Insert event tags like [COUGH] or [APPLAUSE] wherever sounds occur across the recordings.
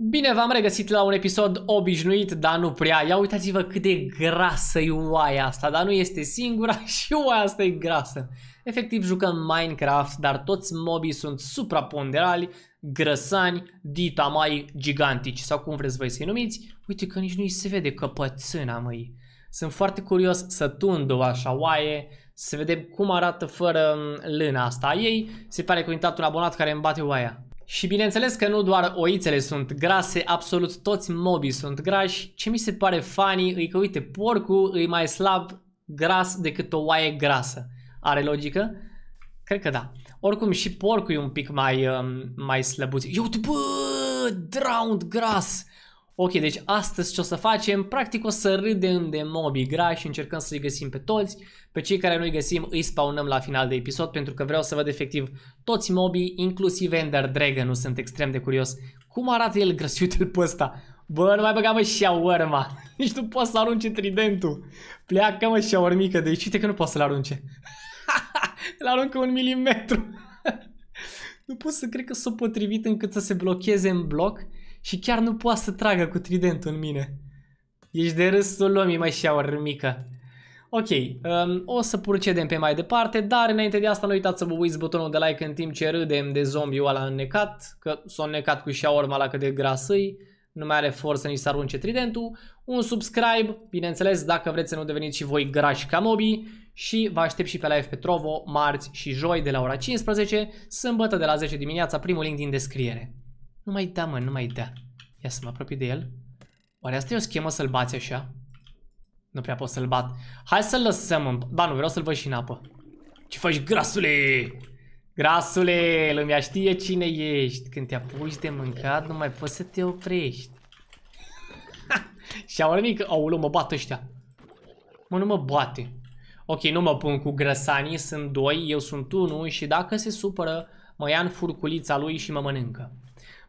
Bine v-am regăsit la un episod obișnuit, dar nu prea. Ia uitați-vă cât de grasă e oaia asta, dar nu este singura [LAUGHS] și oaia asta e grasă. Efectiv jucăm Minecraft, dar toți mobii sunt supraponderali, grăsani, dita mai gigantici sau cum vreți voi să-i numiți. Uite că nici nu-i se vede căpățâna măi. Sunt foarte curios să tund-o așa oaie, să vedem cum arată fără mm, lână asta a ei. Se pare că a intrat un abonat care îmi bate oaia. Și bineînțeles că nu doar oițele sunt grase, absolut toți mobii sunt grași. Ce mi se pare funny e că, uite, porcul e mai slab gras decât o oaie grasă. Are logică? Cred că da. Oricum și porcul e un pic mai, um, mai slăbuț. Eu, bă, drowned gras! Ok, deci astăzi ce o să facem? Practic o să râdem de mobii grași, încercăm să-i găsim pe toți. Pe cei care noi găsim îi spawnăm la final de episod pentru că vreau să văd efectiv toți mobii, inclusiv Ender Dragon, nu sunt extrem de curios. Cum arată el grăsiutul pe ăsta? Bă, nu mai băga mă shawarma. [LAUGHS] Nici nu poți să arunce tridentul. Pleacă mă shawarmică, deci uite că nu poți să-l arunce. [LAUGHS] Îl aruncă un milimetru. [LAUGHS] nu pot să cred că s-a potrivit încât să se blocheze în bloc și chiar nu poate să tragă cu tridentul în mine. Ești de râsul lumii, mai shower mică. Ok, um, o să procedem pe mai departe, dar înainte de asta nu uitați să vă uiți butonul de like în timp ce râdem de zombiul ăla înnecat, că s-a înnecat cu urma la cât de grasâi, nu mai are forță nici să arunce tridentul, un subscribe, bineînțeles, dacă vreți să nu deveniți și voi grași ca mobi și vă aștept și pe live pe Trovo, marți și joi de la ora 15, sâmbătă de la 10 dimineața, primul link din descriere. Nu mai da, mă, nu mai da. Ia să mă apropii de el. Oare asta e o schemă să-l bați așa? Nu prea pot să-l bat. Hai să-l lăsăm în... Ba, nu, vreau să-l văd și în apă. Ce faci, grasule? Grasule, lumea știe cine ești. Când te apuci de mâncat, nu mai poți să te oprești. [LAUGHS] Și au rămit că, aulu, mă bat ăștia. Mă, nu mă bate. Ok, nu mă pun cu grăsanii, sunt doi, eu sunt unul și dacă se supără, mă ia în furculița lui și mă mănâncă.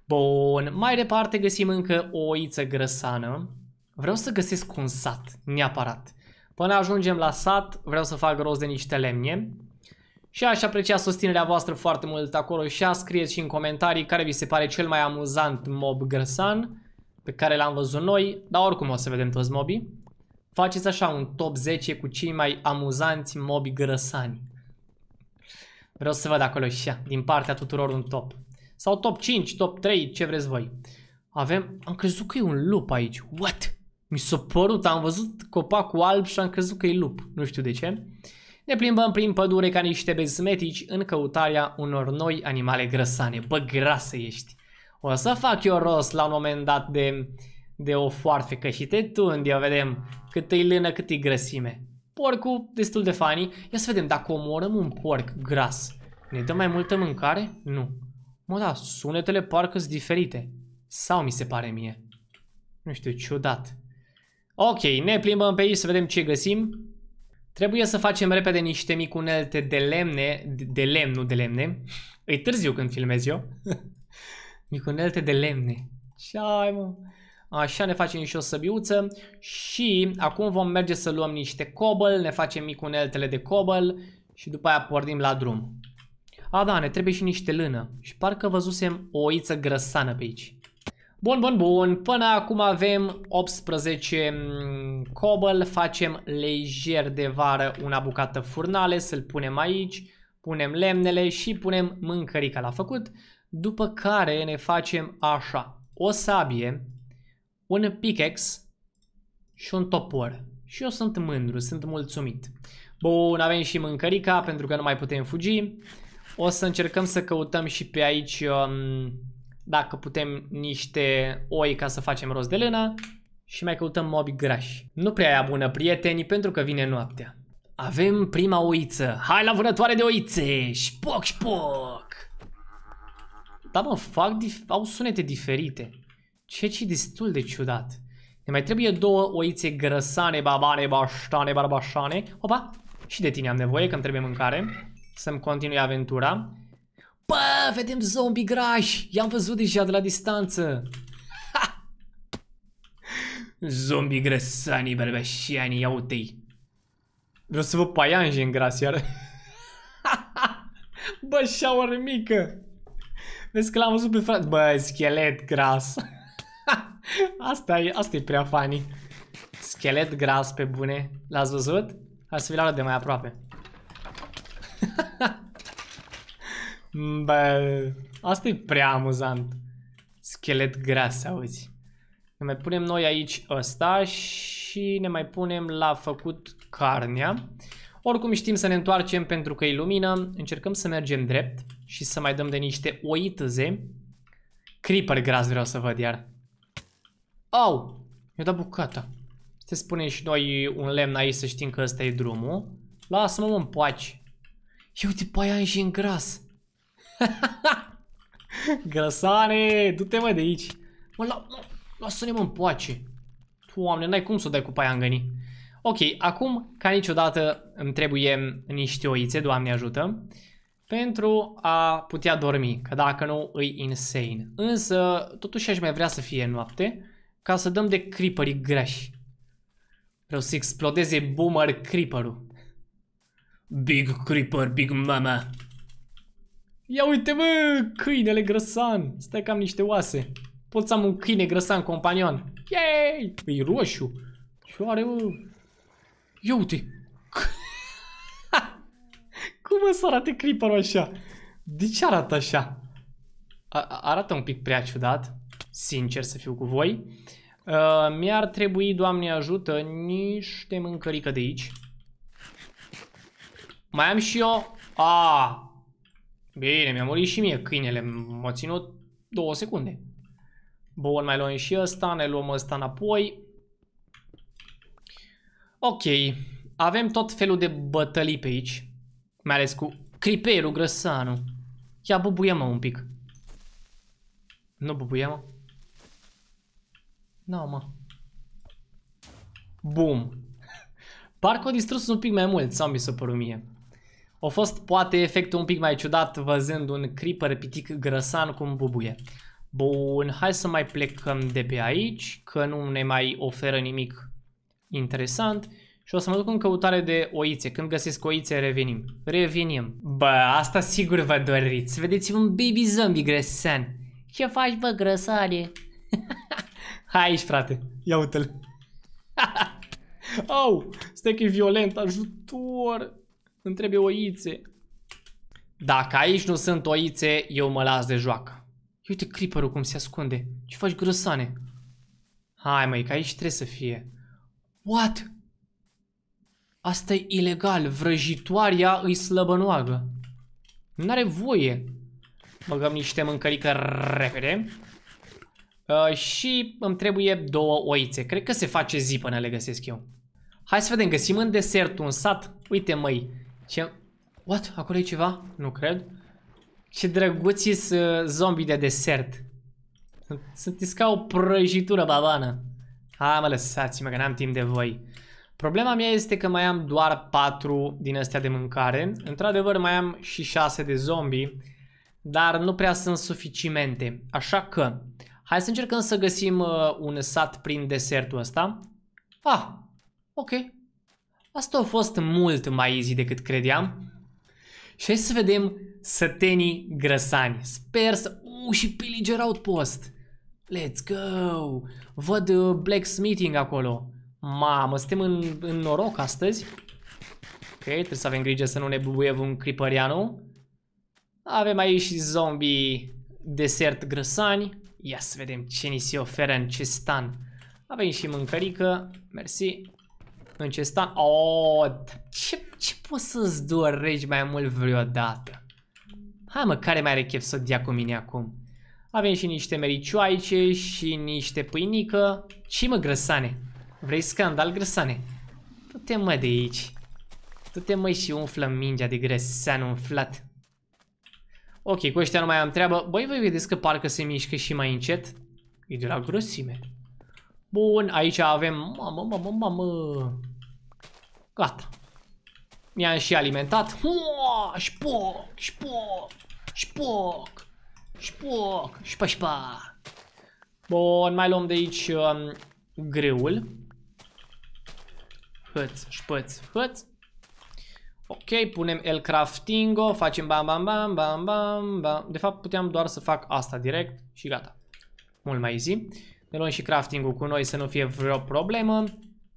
Bun, mai departe găsim încă o oiță grăsană. Vreau să găsesc un sat, neapărat. Până ajungem la sat, vreau să fac rost de niște lemne. Și aș aprecia susținerea voastră foarte mult acolo și a scrieți și în comentarii care vi se pare cel mai amuzant mob grăsan pe care l-am văzut noi, dar oricum o să vedem toți mobii. Faceți așa un top 10 cu cei mai amuzanți mobi grăsani. Vreau să văd acolo și din partea tuturor un top sau top 5, top 3, ce vreți voi. Avem, am crezut că e un lup aici. What? Mi s-a părut, am văzut copacul alb și am crezut că e lup. Nu știu de ce. Ne plimbăm prin pădure ca niște bezmetici în căutarea unor noi animale grăsane. Bă, grasă ești! O să fac eu rost la un moment dat de, de o foarfecă și te tund, eu vedem cât e lână, cât e grăsime. Porcul, destul de funny. Ia să vedem, dacă omorăm un porc gras, ne dă mai multă mâncare? Nu. Mă, da, sunetele parcă sunt diferite. Sau mi se pare mie. Nu știu, ciudat. Ok, ne plimbăm pe aici să vedem ce găsim. Trebuie să facem repede niște micunelte de lemne, de lemn, nu de lemne. E târziu când filmez eu. [LAUGHS] micunelte de lemne. Ce ai, mă? Așa ne facem și o săbiuță și acum vom merge să luăm niște cobăl, ne facem micuneltele de cobăl și după aia pornim la drum. A, da, ne trebuie și niște lână. Și parcă văzusem o oiță grăsană pe aici. Bun, bun, bun. Până acum avem 18 mm, cobble. Facem lejer de vară una bucată furnale. Să-l punem aici. Punem lemnele și punem mâncărica la făcut. După care ne facem așa. O sabie, un pickaxe și un topor. Și eu sunt mândru, sunt mulțumit. Bun, avem și mâncărica pentru că nu mai putem fugi. O să încercăm să căutăm și pe aici um, dacă putem niște oi ca să facem rost de lână și mai căutăm mobi grași. Nu prea e bună, prietenii, pentru că vine noaptea. Avem prima oiță. Hai la vânătoare de oițe! Șpoc, șpoc! Da, mă, fac dif au sunete diferite. Ceea ce destul de ciudat. Ne mai trebuie două oițe grăsane, babane, baștane, barbașane. Opa! Și de tine am nevoie, că îmi trebuie mâncare să-mi continui aventura. Bă, vedem zombie grași! I-am văzut deja de la distanță! Ha! Zombie grăsanii, berbeșiani, ia uite-i! Vreau să vă paianje în gras iar. Bă, shower mică! Vezi că l-am văzut pe frate. Bă, schelet gras. asta, e, asta e prea funny. Schelet gras pe bune. L-ați văzut? Hai să vi de mai aproape. Mm, bă, asta e prea amuzant. Schelet gras, auzi. Ne mai punem noi aici ăsta și ne mai punem la făcut carnea. Oricum știm să ne întoarcem pentru că e lumină. Încercăm să mergem drept și să mai dăm de niște oitze. Creeper gras vreau să văd iar. Au! Mi-a dat bucata. Să spune și noi un lemn aici să știm că ăsta e drumul. Lasă-mă, mă, mă paci. Eu uite, pe aia și în gras. [LAUGHS] Grăsane, du-te mă de aici. Mă, la, la, lasă-ne mă în poace. Doamne, n-ai cum să o dai cu paia în găni. Ok, acum, ca niciodată, îmi trebuie niște oițe, Doamne ajută, pentru a putea dormi, că dacă nu, îi insane. Însă, totuși aș mai vrea să fie noapte, ca să dăm de creeperii greși. Vreau să explodeze boomer creeperul. Big creeper, big mama. Ia uite, mă, câinele grăsan. Stai că am niște oase. Pot să am un câine grăsan companion. Yay! E roșu. Ce are, mă? Ia uite. [LAUGHS] Cum o să arate creeperul așa? De ce arată așa? A arată un pic prea ciudat. Sincer să fiu cu voi. Uh, Mi-ar trebui, Doamne ajută, niște mâncărică de aici. Mai am și eu... A, ah, Bine, mi-a murit și mie câinele, m-a ținut două secunde. Bun, mai luăm și ăsta, ne luăm ăsta înapoi. Ok, avem tot felul de bătălii pe aici, mai ales cu criperul grăsanu. Ia bubuia mă un pic. Nu bubuia mă? Nu, mă. Bum. [LAUGHS] Parcă au distrus un pic mai mult, sau mi s-a părut mie. A fost poate efectul un pic mai ciudat văzând un creeper pitic grăsan cum bubuie. Bun, hai să mai plecăm de pe aici, că nu ne mai oferă nimic interesant. Și o să mă duc în căutare de oițe. Când găsesc oițe, revenim. Revenim. Bă, asta sigur vă doriți. Vedeți un baby zombie grăsan. Ce faci, bă, grăsare? [LAUGHS] hai aici, frate. Ia uite-l. [LAUGHS] Au, oh, stai că e violent, ajutor. Îmi trebuie oițe. Dacă aici nu sunt oițe, eu mă las de joacă. Uite creeperul cum se ascunde. Ce faci grăsane? Hai măi, că aici trebuie să fie. What? Asta e ilegal. Vrăjitoarea îi slăbănoagă. Nu are voie. Băgăm niște mâncărică repede. Uh, și îmi trebuie două oițe. Cred că se face zi până le găsesc eu. Hai să vedem, găsim în desert un sat. Uite măi, ce... What? Acolo e ceva? Nu cred. Ce drăguții sunt zombii de desert. Sunt ca o prăjitură babană. Hai mă, lăsați-mă că n-am timp de voi. Problema mea este că mai am doar 4 din astea de mâncare. Într-adevăr mai am și 6 de zombi, dar nu prea sunt suficiente. Așa că, hai să încercăm să găsim uh, un sat prin desertul ăsta. Ah, ok, Asta a fost mult mai easy decât credeam. Și hai să vedem sătenii grăsani. Sper să... Uh, și Pillager Outpost! Let's go! Văd uh, blacksmithing acolo. Mamă, suntem în, în noroc astăzi. Ok, trebuie să avem grijă să nu ne bubuie un creeperianu. Avem aici și zombie desert grăsani. Ia să vedem ce ni se oferă în ce stan. Avem și mâncărică. Mersi în ce Oh, ce, ce poți să-ți dorești mai mult vreodată? Hai mă, care mai are chef să dea cu mine acum? Avem și niște mericioaice și niște pâinică. ce mă, grăsane? Vrei scandal, grăsane? Du-te mă de aici. Du-te mă și umflă mingea de grăsane umflat. Ok, cu ăștia nu mai am treabă. Băi, voi vedeți că parcă se mișcă și mai încet? E de la grosime. Bun, aici avem... Mamă, mamă, mamă... Gata. Mi-am și alimentat. Uo, șpoc, șpoc, șpoc, șpoc, șpa, șpa. Bun, mai luăm de aici um, greul. Hăț, șpăț, hăț. Ok, punem el craftingo, facem bam bam bam bam bam bam. De fapt puteam doar să fac asta direct și gata. Mult mai easy. Ne luăm și crafting-ul cu noi să nu fie vreo problemă.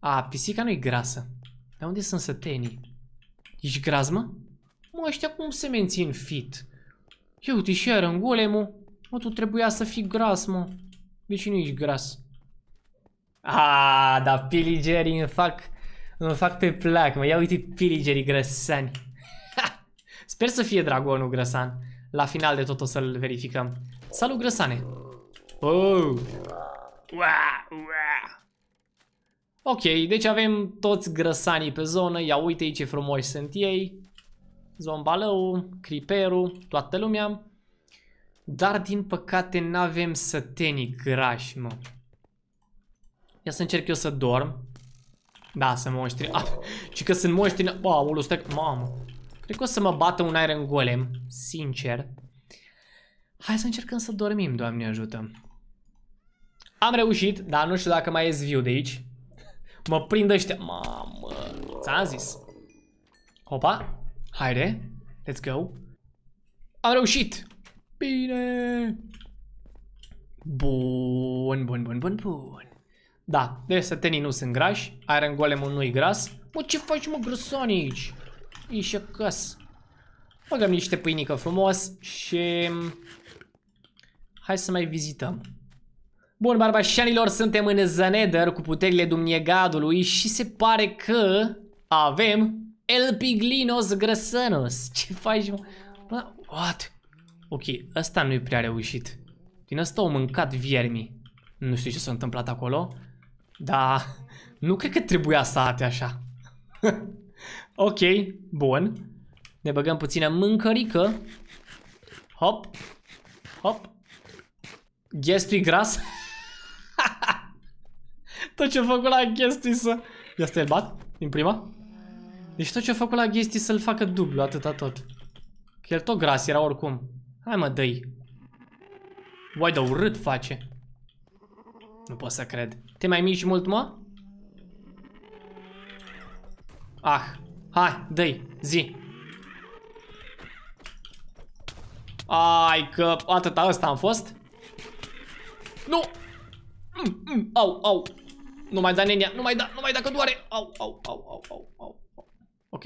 A, pisica nu e grasă. Dar unde sunt sătenii? Ești graz, mă? Mă, ăștia cum se mențin fit? Eu uite și iar în golemul. Mă, tu trebuia să fii gras, mă. De ce nu ești gras? Ah, dar piligerii îmi fac, îmi fac pe plac, mă. Ia uite piligerii grăsani. Sper să fie dragonul grăsan. La final de tot o să-l verificăm. Salut, grăsane! Oh! uah, uah. Ok, deci avem toți grăsanii pe zonă, ia uite ce frumoși sunt ei. Zombalău, criperul, toată lumea. Dar din păcate n-avem sătenii grași, mă. Ia să încerc eu să dorm. Da, sunt monștri. Ah, și că sunt monștri... Bă, ulu, stai... Mamă. Cred că o să mă bată un Iron Golem, sincer. Hai să încercăm să dormim, Doamne ajută. Am reușit, dar nu știu dacă mai ies view de aici. Mă prind ăștia. Mamă, ți-am zis. Hopa, haide, let's go. Am reușit. Bine. Bun, bun, bun, bun, bun. Da, deci sătenii nu sunt grași, Iron Golem nu-i gras. Mă, ce faci, mă, grăsonici? Ești acasă. Băgăm niște pâinică frumos și... Mm, hai să mai vizităm. Bun, barbașanilor, suntem în Zaneder cu puterile Dumniegadului și se pare că avem El Piglinos Grăsănos. [LAUGHS] Ce faci, mă? What? Ok, ăsta nu-i prea reușit. Din ăsta au mâncat viermi. Nu știu ce s-a întâmplat acolo. Da, nu cred că trebuia să ate așa. [LAUGHS] ok, bun. Ne băgăm puțină mâncărică. Hop. Hop. Ghestui gras. [LAUGHS] Tot ce-a făcut la chestii să... Ia stai, bat? Din prima? Deci tot ce-a făcut la chestii să-l facă dublu, atâta tot. Că el tot gras era oricum. Hai mă, dă -i. Uai, de urât face. Nu pot să cred. Te mai mici mult, mă? Ah, hai, dă zi. Ai că atâta ăsta am fost? Nu! Mm, mm, au, au, nu mai da, nenia. Nu mai da, nu mai da, că doare. Au, au, au, au, au, au. Ok.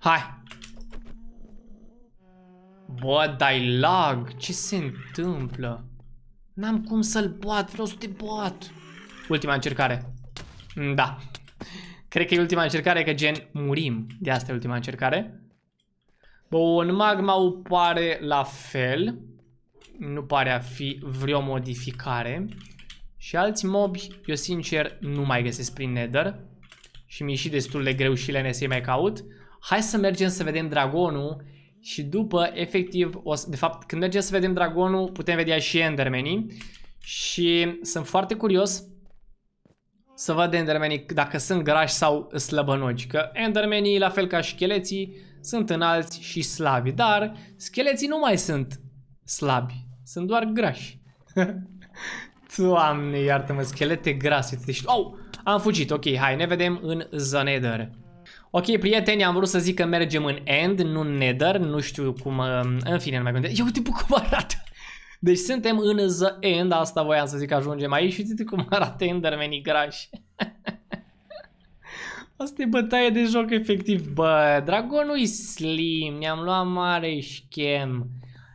Hai. Bă, dai lag. Ce se întâmplă? N-am cum să-l bat. Vreau să te bat. Ultima încercare. Da. Cred că e ultima încercare, că gen murim. De asta e ultima încercare. Bun, magma pare la fel. Nu pare a fi vreo modificare. Și alți mobi, eu sincer, nu mai găsesc prin nether. Și mi-e și destul de greu și lene să-i mai caut. Hai să mergem să vedem dragonul și după, efectiv, o să, de fapt, când mergem să vedem dragonul, putem vedea și endermenii. Și sunt foarte curios să văd endermenii dacă sunt grași sau slăbănogi. Că endermenii, la fel ca și cheleții, sunt înalți și slabi, dar scheleții nu mai sunt slabi, sunt doar grași. [LAUGHS] Doamne, iartă-mă, schelete grase, deci... Au, am fugit, ok, hai, ne vedem în The Nether. Ok, prieteni, am vrut să zic că mergem în End, nu în Nether, nu știu cum... În fine, nu mai gândesc. Eu uite cum arată! Deci suntem în The End, asta voiam să zic, ajungem aici și uite cum arată Endermenii grași. [LAUGHS] Asta e bătaie de joc efectiv. Bă, dragonul e slim, ne-am luat mare schem.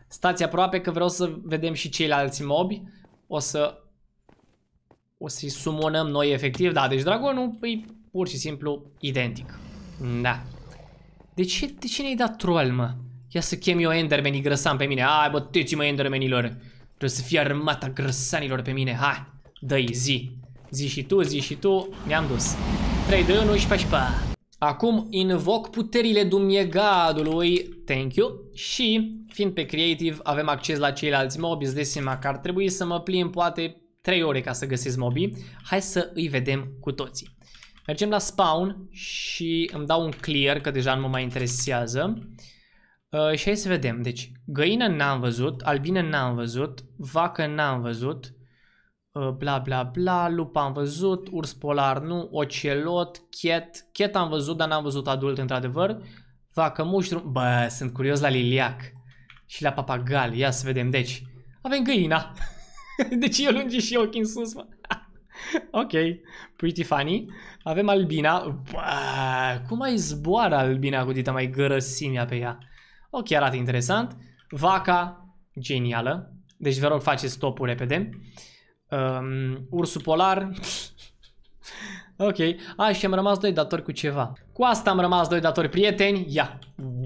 Stați aproape că vreau să vedem și ceilalți mobi. O să... O să-i sumonăm noi efectiv. Da, deci dragonul e pur și simplu identic. Da. De ce, de ce ne-ai dat troll, mă? Ia să chem eu Endermenii grăsani pe mine. Hai, băteți-mă Endermenilor. Trebuie să fie armata grăsanilor pe mine. Hai, dă-i zi. Zi și tu, zi și tu, ne-am dus. 3, 2, 1 și pa și pa. Acum invoc puterile dumiegadului, thank you, și fiind pe creative avem acces la ceilalți mobi, îți dai seama că ar trebui să mă plim poate 3 ore ca să găsesc mobi. Hai să îi vedem cu toții. Mergem la spawn și îmi dau un clear, că deja nu mă mai interesează. Uh, și hai să vedem. Deci, găină n-am văzut, albine n-am văzut, vacă n-am văzut, Uh, bla bla bla, lup am văzut, urs polar nu, ocelot, chet, chet am văzut, dar n-am văzut adult într-adevăr, vacă, muștrum, bă, sunt curios la liliac și la papagal, ia să vedem, deci, avem găina, [LAUGHS] deci eu lungi și ochii în sus, mă. [LAUGHS] ok, pretty funny, avem albina, bă, cum mai zboară albina cu dita mai gărăsimia pe ea, ok, arată interesant, vaca, genială, deci vă rog faceți stopul repede, uh, Um, ursul polar. ok. A, și am rămas doi datori cu ceva. Cu asta am rămas doi datori prieteni. Ia.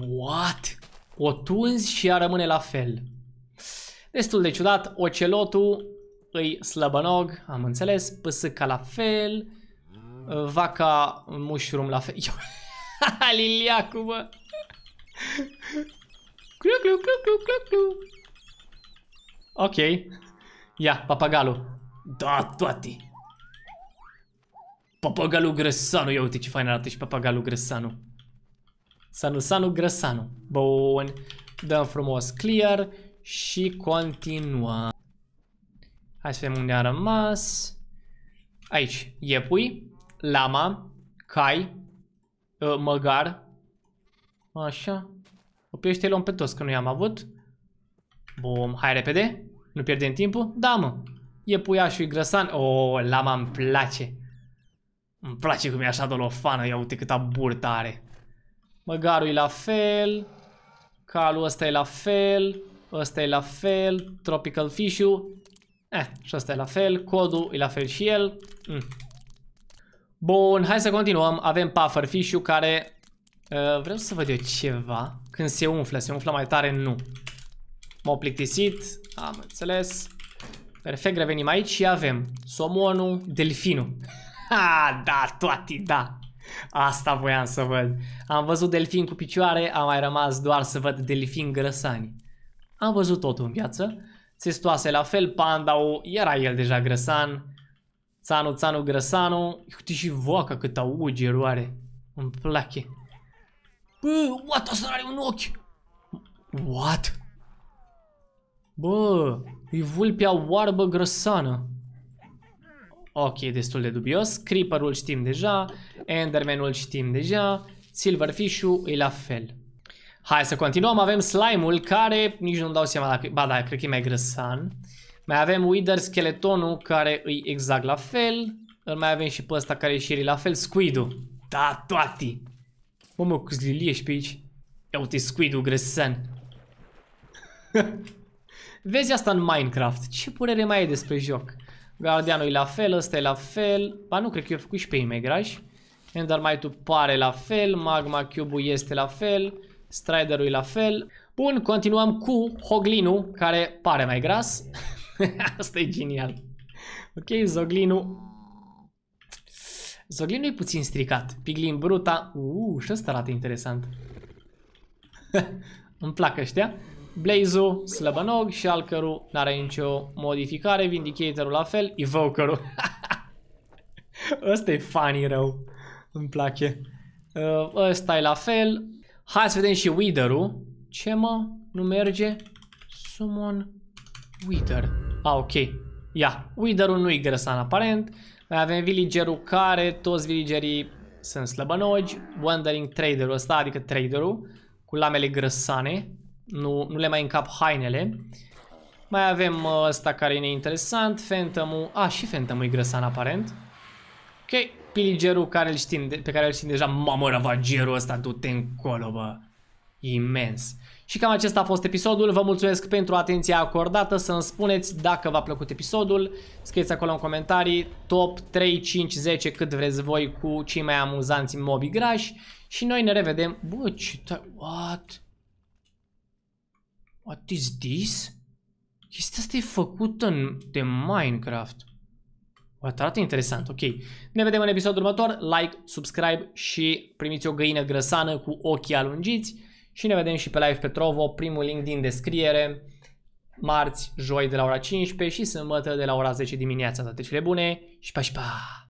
What? O tunzi și a rămâne la fel. Destul de ciudat. Ocelotul îi slăbănog. Am înțeles. Păsâca la fel. Vaca mushroom la fel. [LAUGHS] Liliacu, bă. Clu, clu, clu, clu, clu, clu. Ok. Ia, papagalul. Da, toate. Papagalul Grăsanu. Ia uite ce fain arată și papagalul Grăsanu. Sanu, Sanu, Grăsanu. Bun. Dăm frumos clear și continuăm. Hai să vedem unde a rămas. Aici. Iepui, lama, cai, ă, măgar. Așa. Opiește-l luăm pe toți, că nu i-am avut. Bum, hai repede. Nu pierdem timpul? Da, mă. E puiașul, e grăsan. O, oh, lama îmi place. Îmi place cum e așa dolofană. Ia uite câta burtă are. Măgarul e la fel. Calul ăsta e la fel. Ăsta e la fel. Tropical fish-ul. Eh, și ăsta e la fel. Codul e la fel și el. Mm. Bun, hai să continuăm. Avem puffer fish care... Uh, vreau să văd eu ceva. Când se umflă, se umflă mai tare? Nu. M-au plictisit, am înțeles. Perfect, revenim aici și avem somonul, delfinul. [LAUGHS] Ha, da, toate, da. Asta voiam să văd. Am văzut delfin cu picioare, am mai rămas doar să văd delfin grăsani. Am văzut totul în viață. Țestoase la fel, pandau, era el deja grăsan. Țanu, țanu, grăsanu. Uite și voaca cât auge eroare. Îmi place. Bă, what, asta are un ochi! What? Bă, e vulpea oarbă grăsană. Ok, destul de dubios. Creeper-ul știm deja, Enderman-ul știm deja, Silverfish-ul e la fel. Hai să continuăm, avem slime-ul care, nici nu-mi dau seama dacă, ba da, cred că e mai grăsan. Mai avem Wither Skeletonul care e exact la fel. Îl mai avem și pe ăsta care e și la fel, Squid-ul. Da, toate! Mă, mă, câți lilie pe aici. Ia uite, Squid-ul grăsan. [LAUGHS] Vezi asta în Minecraft. Ce părere mai ai despre joc? Guardianul e la fel, ăsta e la fel. Ba nu, cred că eu făcut și pe Imegraș. Endermite-ul pare la fel, Magma Cube-ul este la fel, Strider-ul e la fel. Bun, continuăm cu Hoglinu, care pare mai gras. [LAUGHS] Asta e genial. Ok, Zoglinu. Zoglinu e puțin stricat. Piglin Bruta. Uuu, și ăsta arată interesant. [LAUGHS] Îmi plac ăștia. Blaze-ul, Slăbănog și Alcăru n-are nicio modificare, Vindicator-ul la fel, Evoker-ul. [LAUGHS] ăsta e funny rău, îmi place. Uh, ăsta e la fel. Hai să vedem și Wither-ul. Ce mă? Nu merge? Summon Wither. Ah, ok. Ia, Wither-ul nu-i grăsan aparent. Mai avem villagerul care, toți villagerii sunt slăbănogi. Wandering Trader-ul ăsta, adică Trader-ul, cu lamele grăsane nu, nu le mai încap hainele. Mai avem uh, ăsta care e interesant, Phantom-ul, a, și Phantom-ul e grăsan aparent. Ok, Pillagerul care știm, pe care îl știm deja, mamă, ravagerul ăsta, du-te încolo, bă. Imens. Și cam acesta a fost episodul, vă mulțumesc pentru atenția acordată, să îmi spuneți dacă v-a plăcut episodul, scrieți acolo în comentarii top 3, 5, 10 cât vreți voi cu cei mai amuzanți mobi grași și noi ne revedem, bă, ce what? What is this? Chestia asta e făcută în, de Minecraft. O arată interesant, ok. Ne vedem în episodul următor. Like, subscribe și primiți o găină grăsană cu ochii alungiți. Și ne vedem și pe Live pe Trovo, primul link din descriere. Marți, joi de la ora 15 și sâmbătă de la ora 10 dimineața. Toate cele bune și pa și pa!